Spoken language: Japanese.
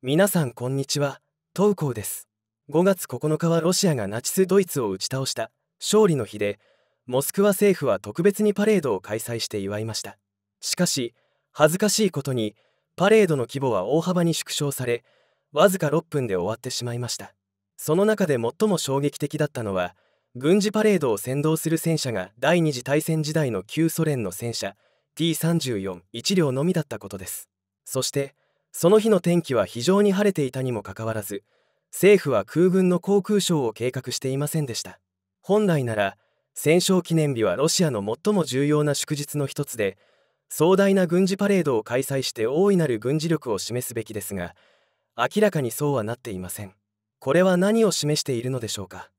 皆さんこんにちは東光です5月9日はロシアがナチスドイツを打ち倒した勝利の日でモスクワ政府は特別にパレードを開催して祝いましたしかし恥ずかしいことにパレードの規模は大幅に縮小されわずか6分で終わってしまいましたその中で最も衝撃的だったのは軍事パレードを先導する戦車が第二次大戦時代の旧ソ連の戦車 T341 両のみだったことですそしてその日の天気は非常に晴れていたにもかかわらず政府は空軍の航空ショーを計画していませんでした本来なら戦勝記念日はロシアの最も重要な祝日の一つで壮大な軍事パレードを開催して大いなる軍事力を示すべきですが明らかにそうはなっていませんこれは何を示しているのでしょうか